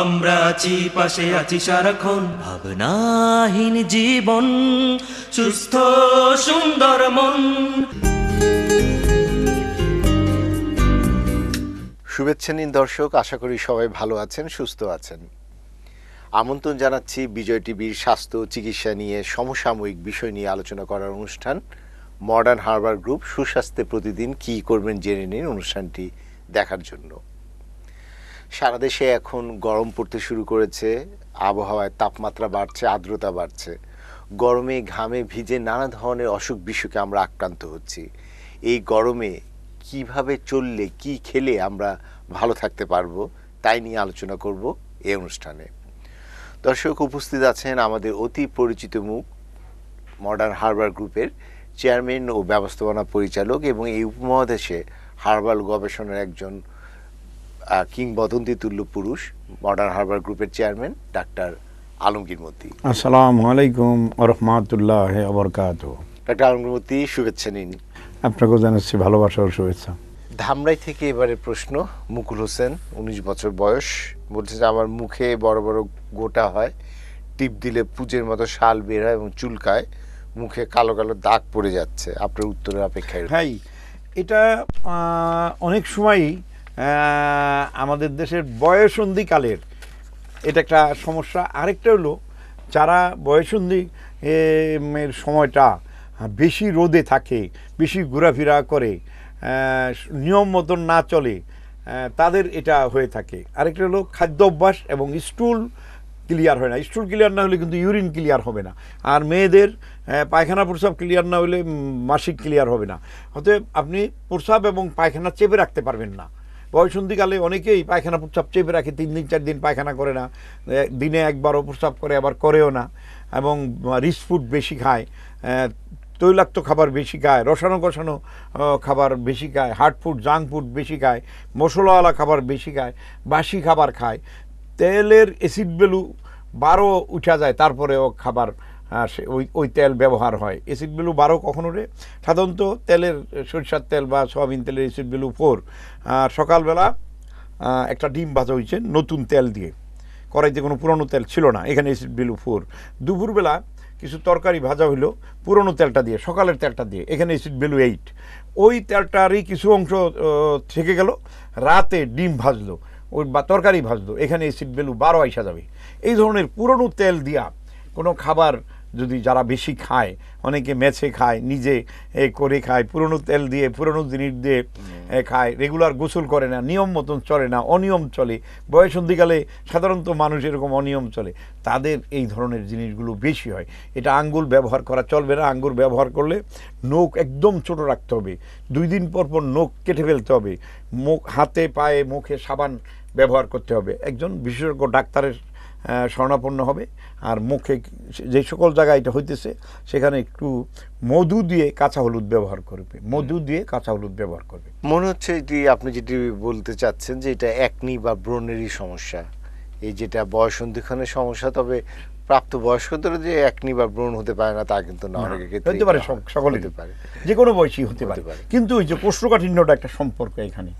আমরা আছি পাশে আছি সারাক্ষণ ভাবনাহীন জীবন সুস্থ সুন্দর মন শুভেচ্ছা নিন দর্শক আশা করি সবাই ভালো আছেন সুস্থ আছেন আমন্ত্রণ জানাচ্ছি বিজয় টিভির স্বাস্থ্য চিকিৎসা নিয়ে সমসাময়িক বিষয় নিয়ে আলোচনা করার অনুষ্ঠান মডার্ন হারবার গ্রুপ সুস্বাস্থ্যে প্রতিদিন কি করবেন জেনে নিন অনুষ্ঠানটি দেখার জন্য সারা দেশে এখন গরম পড়তে শুরু করেছে আবহাওয়ায় তাপমাত্রা বাড়ছে আর্দ্রতা বাড়ছে গরমে ঘামে ভিজে নানা ধরনের অসুখ বিসুখে আমরা আক্রান্ত হচ্ছি এই গরমে কিভাবে চললে কি খেলে আমরা ভালো থাকতে পারবো তাই নিয়ে আলোচনা করব এই অনুষ্ঠানে দর্শক উপস্থিত আছেন আমাদের অতি পরিচিত মুখ মডার্ন হারবার গ্রুপের চেয়ারম্যান ও ব্যবস্থাপনা পরিচালক এবং এই উপমহাদেশে হার্বাল গবেষণার একজন কিংবদন্তি তুল্য পুরুষ মডার্ন হারবার গ্রুপের চেয়ারম্যান ডাক্তার আলমগীর মতি আসসালামু আলাইকুম রহমাতুল্লাহ আবরকাত ডাক্তার আলমগীর মতি শুভেচ্ছা নিন আপনাকেও জানাচ্ছি ভালোবাসা শুভেচ্ছা ধামরাই থেকে এবারে প্রশ্ন মুকুল হোসেন উনিশ বছর বয়স বলছে যে আমার মুখে বড় বড় গোটা হয় টিপ দিলে পুজের মতো শাল বের হয় এবং চুলকায় মুখে কালো কালো দাগ পড়ে যাচ্ছে আপনার উত্তরের অপেক্ষায় হ্যাঁ এটা অনেক সময়ই আমাদের দেশের বয়সন্ধিকালের এটা একটা সমস্যা আরেকটা হলো যারা বয়সন্ধি এর সময়টা বেশি রোদে থাকে বেশি ঘোরাফেরা করে নিয়ম মতন না চলে তাদের এটা হয়ে থাকে আরেকটা হলো খাদ্য অভ্যাস এবং স্টুল ক্লিয়ার হয় না স্টুল ক্লিয়ার না হলে কিন্তু ইউরিন ক্লিয়ার হবে না আর মেয়েদের পায়খানা প্রস্রাব ক্লিয়ার না হলে মাসিক ক্লিয়ার হবে না অতএব আপনি প্রস্রাব এবং পায়খানা চেপে রাখতে পারবেন না বয়সন্ধিকালে অনেকেই পায়খানা প্রস্রাব চেপে রাখে তিন দিন চার দিন পায়খানা করে না দিনে একবারও প্রস্রাব করে আবার করেও না এবং রিচ ফুড বেশি খায় তৈলাক্ত খাবার বেশি খায় রসানো কষানো খাবার বেশি খায় হার্ড ফুড জাঙ্ক ফুড বেশি খায় মশলাওয়ালা খাবার বেশি খায় বাসি খাবার খায় তেলের অ্যাসিড বেলু বারো উঠা যায় তারপরেও খাবার আর সে ওই ওই তেল ব্যবহার হয় অ্যাসিড বেলু বারো কখনো রে সাধারণত তেলের সরিষার তেল বা সোয়াবিন তেলের এসিড বেলু ফোর সকালবেলা একটা ডিম ভাজা হয়েছে নতুন তেল দিয়ে কড়াইতে কোনো পুরনো তেল ছিল না এখানে অ্যাসিড বেলু ফোর দুপুরবেলা কিছু তরকারি ভাজা হইলো পুরনো তেলটা দিয়ে সকালের তেলটা দিয়ে এখানে এসিড ভ্যালু এইট ওই তেলটারই কিছু অংশ থেকে গেল রাতে ডিম ভাজলো ওই বা তরকারি ভাজলো এখানে অ্যাসিড ভ্যালু বারো আইসা যাবে এই ধরনের পুরনো তেল দিয়া কোনো খাবার যদি যারা বেশি খায় অনেকে মেছে খায় নিজে এ করে খায় পুরনো তেল দিয়ে পুরনো জিনিস দিয়ে খায় রেগুলার গোসল করে না নিয়ম মতন চলে না অনিয়ম চলে বয়সন্ধিকালে সাধারণত মানুষ এরকম অনিয়ম চলে তাদের এই ধরনের জিনিসগুলো বেশি হয় এটা আঙ্গুল ব্যবহার করা চলবে না আঙ্গুল ব্যবহার করলে নখ একদম ছোট রাখতে হবে দুই দিন পর পর নখ কেটে ফেলতে হবে মুখ হাতে পায়ে মুখে সাবান ব্যবহার করতে হবে একজন বিশেষজ্ঞ ডাক্তারের স্বর্ণাপন্ন হবে আর মুখে যে সকল জায়গায় এটা হইতেছে সেখানে একটু মধু দিয়ে কাঁচা হলুদ ব্যবহার করবে মধু দিয়ে কাঁচা হলুদ ব্যবহার করবে মনে হচ্ছে এটি আপনি যেটি বলতে চাচ্ছেন যে এটা একনি বা ব্রণেরই সমস্যা এই যেটা অন্ধিক্ষণের সমস্যা তবে প্রাপ্ত বয়স্কদের যে একনি বা ব্রণ হতে পারে না তা কিন্তু না হতে পারে সকলে হতে পারে যে কোনো বয়সী হতে পারে কিন্তু ওই যে কোষ্ঠকাঠিন্যটা একটা সম্পর্ক এখানে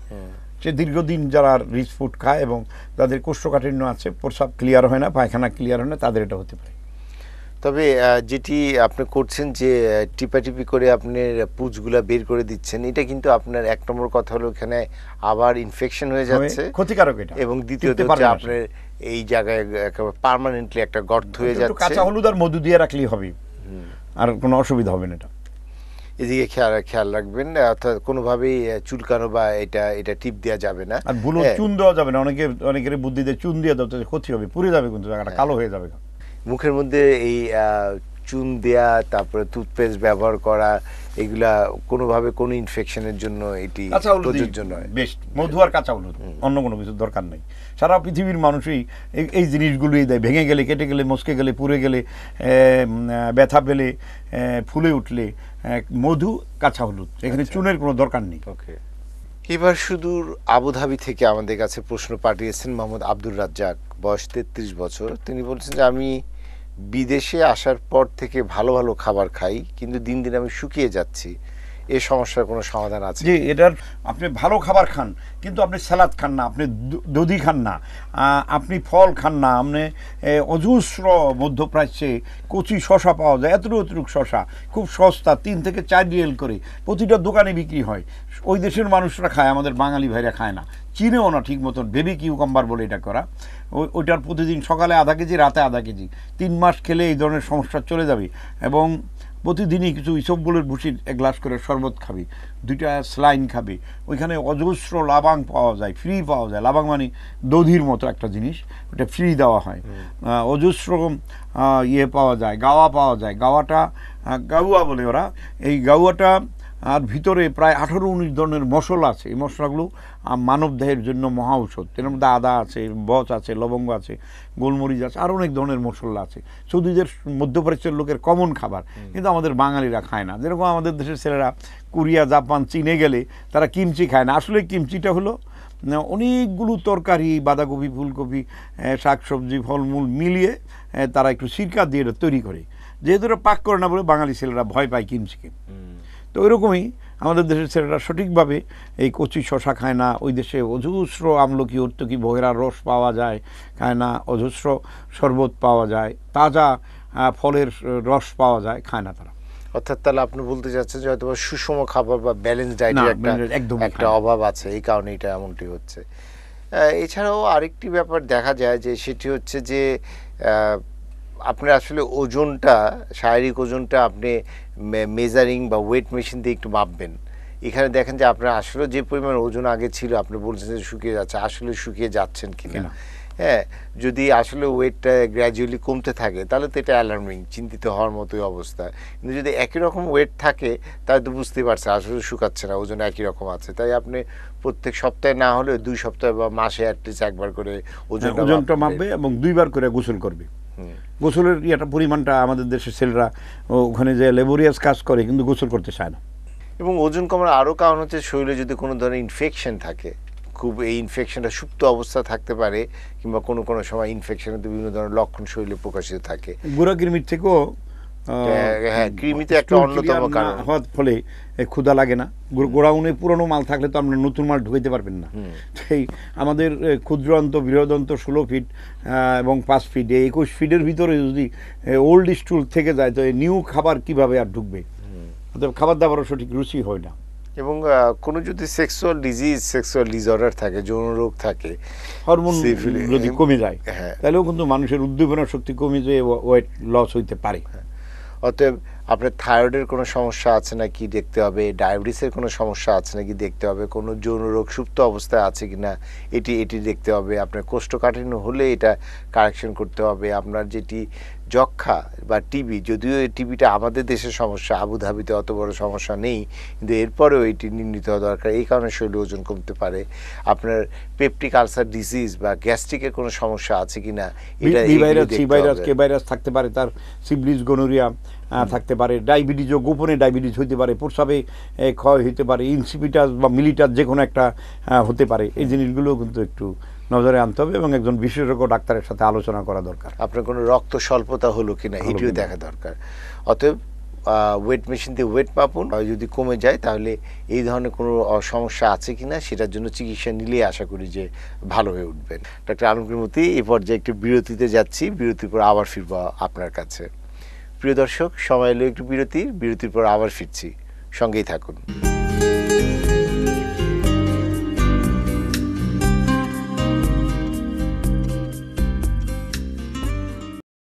সে দীর্ঘদিন যারা রিচ ফুড খায় এবং তাদের কোষ্ঠকাঠিন্য আছে প্রসাব ক্লিয়ার হয় না পায়খানা ক্লিয়ার হয় না তাদের এটা হতে পারে তবে যেটি আপনি করছেন যে টিপাটিপি করে আপনার পুজগুলা বের করে দিচ্ছেন এটা কিন্তু আপনার এক নম্বর কথা হলো এখানে আবার ইনফেকশন হয়ে যাচ্ছে ক্ষতিকারক এটা এবং দ্বিতীয়ত হচ্ছে আপনার এই জায়গায় একেবারে পার্মানেন্টলি একটা গর্ত হয়ে যাচ্ছে কাঁচা হলুদ আর মধু দিয়ে রাখলেই হবে আর কোনো অসুবিধা হবে না এটা এদিকে খেয়াল খেয়াল রাখবেন অর্থাৎ কোনোভাবেই চুলকানো বা এটা এটা টিপ দেওয়া যাবে না আর ভুলো হ্যাঁ। চুন দেওয়া যাবে না অনেকে অনেকের বুদ্ধিতে চুন দিয়ে দেওয়া ক্ষতি হবে পুড়ে যাবে কিন্তু জায়গাটা হ্যাঁ। কালো হয়ে যাবে মুখের মধ্যে এই চুন দেয়া তারপরে টুথপেস্ট ব্যবহার করা এগুলা কোনোভাবে কোনো ইনফেকশনের জন্য এটি প্রযোজ্য নয় বেশ মধু আর কাঁচা হলুদ অন্য কোনো কিছু দরকার নেই সারা পৃথিবীর মানুষই এই জিনিসগুলোই দেয় ভেঙে গেলে কেটে গেলে মস্কে গেলে পুড়ে গেলে ব্যথা পেলে ফুলে উঠলে মধু কাঁচা হলুদ এখানে আচ্ছা। চুনের কোনো দরকার নেই ওকে এবার সুদূর আবুধাবি থেকে আমাদের কাছে প্রশ্ন পাঠিয়েছেন মোহাম্মদ আব্দুর রাজ্জাক বয়স তেত্রিশ বছর তিনি বলছেন যে আমি বিদেশে আসার পর থেকে ভালো ভালো খাবার খাই কিন্তু দিন দিন আমি শুকিয়ে যাচ্ছি এই সমস্যার কোনো সমাধান আছে জি এটার আপনি ভালো খাবার খান কিন্তু আপনি স্যালাদ খান না আপনি দধি খান না আপনি ফল খান না আপনি অজস্র মধ্যপ্রাচ্যে কচি শশা পাওয়া যায় এতটুকু এতটুকু শশা খুব সস্তা তিন থেকে চার রিয়েল করে প্রতিটা দোকানে বিক্রি হয় ওই দেশের মানুষরা খায় আমাদের বাঙালি ভাইরা খায় না চিনেও না ঠিক মতন বেবি কিউকাম্বার বলে এটা করা ওইটার প্রতিদিন সকালে আধা কেজি রাতে আধা কেজি তিন মাস খেলে এই ধরনের সমস্যা চলে যাবে এবং প্রতিদিনই কিছু ইসবগুলের ভুষির এক গ্লাস করে শরবত খাবি দুইটা স্লাইন খাবি ওইখানে অজস্র লাবাং পাওয়া যায় ফ্রি পাওয়া যায় লাবাং মানে দধির মতো একটা জিনিস ওটা ফ্রি দেওয়া হয় অজস্র ইয়ে পাওয়া যায় গাওয়া পাওয়া যায় গাওয়াটা গাউয়া বলে ওরা এই গাওয়াটা আর ভিতরে প্রায় আঠেরো উনিশ ধরনের মশলা আছে এই মশলাগুলো মানব দেহের জন্য মহা ঔষধ এর মধ্যে আদা আছে বচ আছে লবঙ্গ আছে গোলমরিচ আছে আর অনেক ধরনের মশলা আছে সৌদিদের মধ্যপ্রাচ্যের লোকের কমন খাবার কিন্তু আমাদের বাঙালিরা খায় না যেরকম আমাদের দেশের ছেলেরা কোরিয়া জাপান চীনে গেলে তারা কিমচি খায় না আসলে কিমচিটা হলো অনেকগুলো তরকারি বাঁধাকপি ফুলকপি শাকসবজি ফলমূল মিলিয়ে তারা একটু সিরকা দিয়ে তৈরি করে যেহেতু পাক করে না বলে বাঙালি ছেলেরা ভয় পায় কিমচিকে তো ওইরকমই আমাদের দেশের ছেলেরা সঠিকভাবে এই কচি শশা খায় না ওই দেশে অজস্র আমলকি অর্তকি বহেরার রস পাওয়া যায় খায় না অজস্র শরবত পাওয়া যায় তাজা ফলের রস পাওয়া যায় খায় না তারা অর্থাৎ তাহলে আপনি বলতে চাচ্ছেন যে হয়তো সুষম খাবার বা ব্যালেন্স ডায়েটের একটা একদম একটা অভাব আছে এই কারণে এটা এমনটি হচ্ছে এছাড়াও আরেকটি ব্যাপার দেখা যায় যে সেটি হচ্ছে যে আপনার আসলে ওজনটা শারীরিক ওজনটা আপনি মেজারিং বা ওয়েট মেশিন দিয়ে একটু মাপবেন এখানে দেখেন যে আপনার আসলে যে পরিমাণ ওজন আগে ছিল আপনি বলছেন যে শুকিয়ে যাচ্ছে আসলে শুকিয়ে যাচ্ছেন কিনা হ্যাঁ যদি আসলে ওয়েটটা গ্র্যাজুয়ালি কমতে থাকে তাহলে তো এটা অ্যালার্মিং চিন্তিত হওয়ার মতোই অবস্থা কিন্তু যদি একই রকম ওয়েট থাকে তাহলে তো বুঝতে পারছে আসলে শুকাচ্ছে না ওজন একই রকম আছে তাই আপনি প্রত্যেক সপ্তাহে না হলে দুই সপ্তাহে বা মাসে অ্যাটলিস্ট একবার করে হ্যাঁ, ওজনটা মাপবে এবং দুইবার করে গোসল করবে গোসলের ইয়েটা পরিমাণটা আমাদের দেশের ছেলেরা ওখানে যে লেবোরিয়াস কাজ করে কিন্তু গোসল করতে চায় না এবং ওজন কমার আরও কারণ হচ্ছে শরীরে যদি কোনো ধরনের ইনফেকশন থাকে খুব এই ইনফেকশনটা সুপ্ত অবস্থা থাকতে পারে কিংবা কোনো কোনো সময় ইনফেকশনের বিভিন্ন ধরনের লক্ষণ শরীরে প্রকাশিত থাকে গুড়া মিট থেকেও হ্যাঁ, একটা অন্যতম হওয়ার ফলে লাগে না গোড়াউনে পুরনো মাল থাকলে তো নতুন মাল ঢুকাইতে পারবেন না আমাদের বৃহদন্ত ষোলো ফিট এবং পাঁচ ফিট একুশ ফিটের ভিতরে যদি ওল্ড স্টুল থেকে যায় তো নিউ খাবার কিভাবে আর ঢুকবে খাবার দাবারও সঠিক রুচি হয় না এবং কোনো যদি সেক্সুয়াল ডিজিজ সেক্সুয়াল ডিসঅর্ডার থাকে যৌন রোগ থাকে হরমোন যদি কমে যায় হ্যাঁ। তাহলেও কিন্তু মানুষের উদ্দীপনা শক্তি কমে যায় ওয়েট লস হইতে পারে হ্যাঁ। O আপনার থাইরয়েডের কোনো সমস্যা আছে নাকি দেখতে হবে ডায়াবেটিসের কোনো সমস্যা আছে নাকি দেখতে হবে কোনো যৌন রোগ সুপ্ত অবস্থায় আছে কি না এটি এটি দেখতে হবে আপনার কোষ্ঠকাঠিন্য হলে এটা কারেকশন করতে হবে আপনার যেটি যক্ষা বা টিবি যদিও এই টিবিটা আমাদের দেশের সমস্যা আবুধাবিতে অত বড় সমস্যা নেই কিন্তু এরপরেও এটি নির্ণীত হওয়া দরকার এই কারণে শরীরে ওজন কমতে পারে আপনার পেপটিক আলসার ডিজিজ বা গ্যাস্ট্রিকের কোনো সমস্যা আছে কি না এটা থাকতে পারে তার সিবলিজ গনোরিয়া থাকতে পারে ডায়াবেটিসও গোপনে ডায়াবেটিস হইতে পারে প্রসাবে ক্ষয় হইতে পারে ইনসিপিটাস বা মিলিটাস যে কোনো একটা হতে পারে এই জিনিসগুলো কিন্তু একটু নজরে আনতে হবে এবং একজন বিশেষজ্ঞ ডাক্তারের সাথে আলোচনা করা দরকার আপনার কোনো রক্ত স্বল্পতা হলো কি না এটিও দেখা দরকার অতএব ওয়েট মেশিন দিয়ে ওয়েট মাপুন যদি কমে যায় তাহলে এই ধরনের কোনো সমস্যা আছে কি না সেটার জন্য চিকিৎসা নিলেই আশা করি যে ভালো হয়ে উঠবেন ডাক্তার আলমগীর এ পর্যায়ে একটু বিরতিতে যাচ্ছি বিরতির পর আবার ফিরব আপনার কাছে প্রিয় দর্শক সময় এলো একটু বিরতির বিরতির পর আবার ফিরছি সঙ্গেই থাকুন